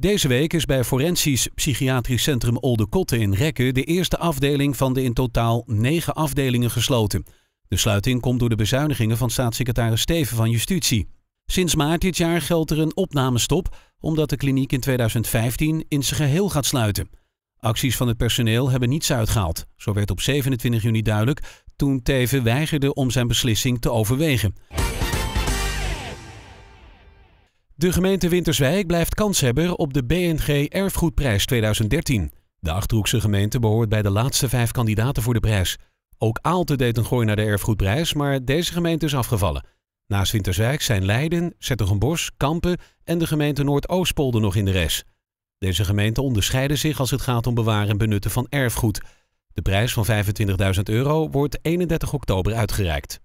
Deze week is bij Forensisch Psychiatrisch Centrum Kotten in Rekken de eerste afdeling van de in totaal negen afdelingen gesloten. De sluiting komt door de bezuinigingen van staatssecretaris Steven van Justitie. Sinds maart dit jaar geldt er een opnamestop, omdat de kliniek in 2015 in zijn geheel gaat sluiten. Acties van het personeel hebben niets uitgehaald. Zo werd op 27 juni duidelijk toen Teven weigerde om zijn beslissing te overwegen. De gemeente Winterswijk blijft kanshebber op de BNG Erfgoedprijs 2013. De Achterhoekse gemeente behoort bij de laatste vijf kandidaten voor de prijs. Ook Aalten deed een gooi naar de Erfgoedprijs, maar deze gemeente is afgevallen. Naast Winterswijk zijn Leiden, Zettergenbos, Kampen en de gemeente Noordoostpolder nog in de res. Deze gemeenten onderscheiden zich als het gaat om bewaren en benutten van erfgoed. De prijs van 25.000 euro wordt 31 oktober uitgereikt.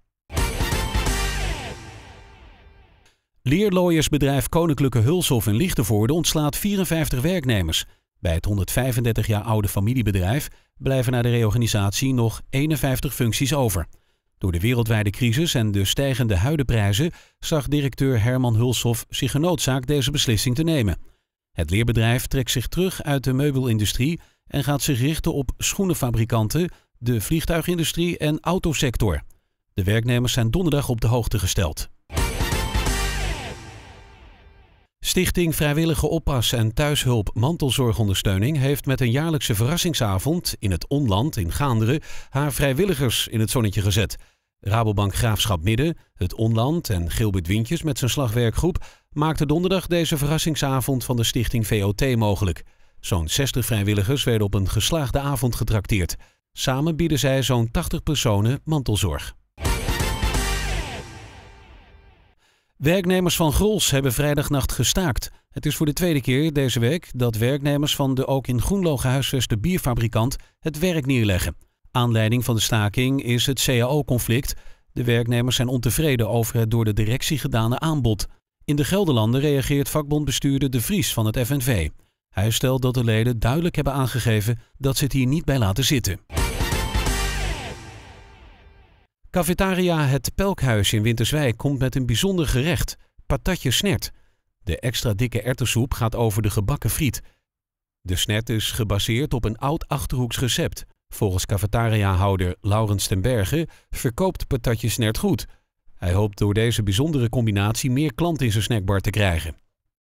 Leerlooiersbedrijf Koninklijke Hulshof in Lichtenvoorde ontslaat 54 werknemers. Bij het 135 jaar oude familiebedrijf blijven na de reorganisatie nog 51 functies over. Door de wereldwijde crisis en de stijgende huidenprijzen zag directeur Herman Hulshof zich genoodzaakt deze beslissing te nemen. Het leerbedrijf trekt zich terug uit de meubelindustrie en gaat zich richten op schoenenfabrikanten, de vliegtuigindustrie en autosector. De werknemers zijn donderdag op de hoogte gesteld. Stichting Vrijwillige Oppas en Thuishulp Mantelzorgondersteuning heeft met een jaarlijkse verrassingsavond in het Onland in Gaanderen haar vrijwilligers in het zonnetje gezet. Rabobank Graafschap Midden, het Onland en Gilbert Wintjes met zijn slagwerkgroep maakten donderdag deze verrassingsavond van de Stichting VOT mogelijk. Zo'n 60 vrijwilligers werden op een geslaagde avond getrakteerd. Samen bieden zij zo'n 80 personen mantelzorg. Werknemers van Grols hebben vrijdagnacht gestaakt. Het is voor de tweede keer deze week dat werknemers van de ook in Groenlo gehuisveste bierfabrikant het werk neerleggen. Aanleiding van de staking is het CAO-conflict. De werknemers zijn ontevreden over het door de directie gedane aanbod. In de Gelderlanden reageert vakbondbestuurder De Vries van het FNV. Hij stelt dat de leden duidelijk hebben aangegeven dat ze het hier niet bij laten zitten. Cafetaria Het Pelkhuis in Winterswijk komt met een bijzonder gerecht, patatje snert. De extra dikke ertessoep gaat over de gebakken friet. De snert is gebaseerd op een oud Achterhoeks recept. Volgens cafetaria-houder Laurens ten Berge verkoopt patatje snert goed. Hij hoopt door deze bijzondere combinatie meer klanten in zijn snackbar te krijgen.